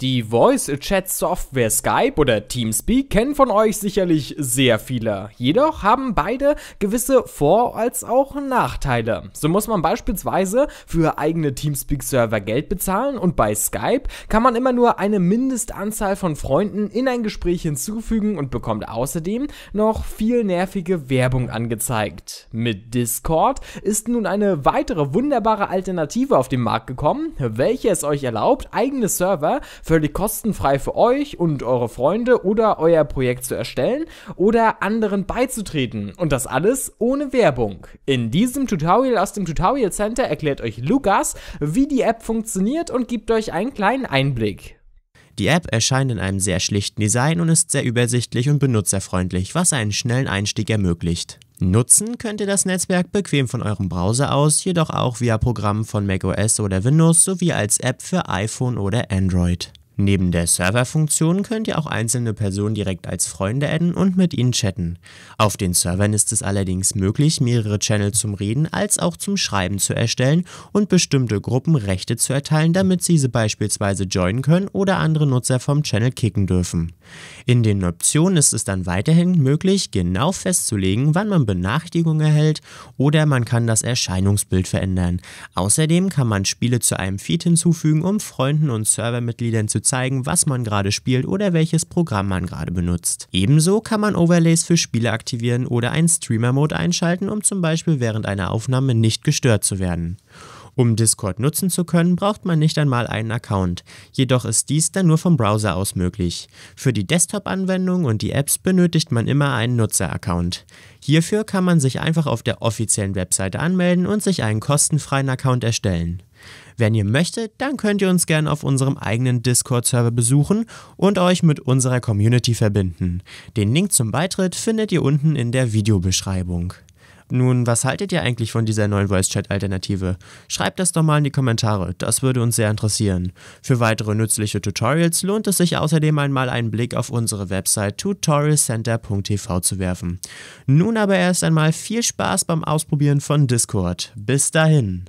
Die Voice-Chat-Software Skype oder Teamspeak kennen von euch sicherlich sehr viele. Jedoch haben beide gewisse Vor- als auch Nachteile. So muss man beispielsweise für eigene Teamspeak-Server Geld bezahlen und bei Skype kann man immer nur eine Mindestanzahl von Freunden in ein Gespräch hinzufügen und bekommt außerdem noch viel nervige Werbung angezeigt. Mit Discord ist nun eine weitere wunderbare Alternative auf den Markt gekommen, welche es euch erlaubt, eigene Server völlig kostenfrei für euch und eure Freunde oder euer Projekt zu erstellen oder anderen beizutreten. Und das alles ohne Werbung. In diesem Tutorial aus dem Tutorial Center erklärt euch Lukas, wie die App funktioniert und gibt euch einen kleinen Einblick. Die App erscheint in einem sehr schlichten Design und ist sehr übersichtlich und benutzerfreundlich, was einen schnellen Einstieg ermöglicht. Nutzen könnt ihr das Netzwerk bequem von eurem Browser aus, jedoch auch via Programmen von macOS oder Windows sowie als App für iPhone oder Android. Neben der Server-Funktion könnt ihr auch einzelne Personen direkt als Freunde adden und mit ihnen chatten. Auf den Servern ist es allerdings möglich, mehrere Channels zum Reden als auch zum Schreiben zu erstellen und bestimmte Gruppen Rechte zu erteilen, damit diese beispielsweise joinen können oder andere Nutzer vom Channel kicken dürfen. In den Optionen ist es dann weiterhin möglich, genau festzulegen, wann man Benachrichtigungen erhält oder man kann das Erscheinungsbild verändern. Außerdem kann man Spiele zu einem Feed hinzufügen, um Freunden und Servermitgliedern zu zeigen, was man gerade spielt oder welches Programm man gerade benutzt. Ebenso kann man Overlays für Spiele aktivieren oder einen Streamer-Mode einschalten, um zum Beispiel während einer Aufnahme nicht gestört zu werden. Um Discord nutzen zu können, braucht man nicht einmal einen Account. Jedoch ist dies dann nur vom Browser aus möglich. Für die Desktop-Anwendung und die Apps benötigt man immer einen Nutzer-Account. Hierfür kann man sich einfach auf der offiziellen Webseite anmelden und sich einen kostenfreien Account erstellen. Wenn ihr möchtet, dann könnt ihr uns gerne auf unserem eigenen Discord-Server besuchen und euch mit unserer Community verbinden. Den Link zum Beitritt findet ihr unten in der Videobeschreibung. Nun, was haltet ihr eigentlich von dieser neuen Voice-Chat-Alternative? Schreibt das doch mal in die Kommentare, das würde uns sehr interessieren. Für weitere nützliche Tutorials lohnt es sich außerdem einmal einen Blick auf unsere Website tutorialcenter.tv zu werfen. Nun aber erst einmal viel Spaß beim Ausprobieren von Discord. Bis dahin!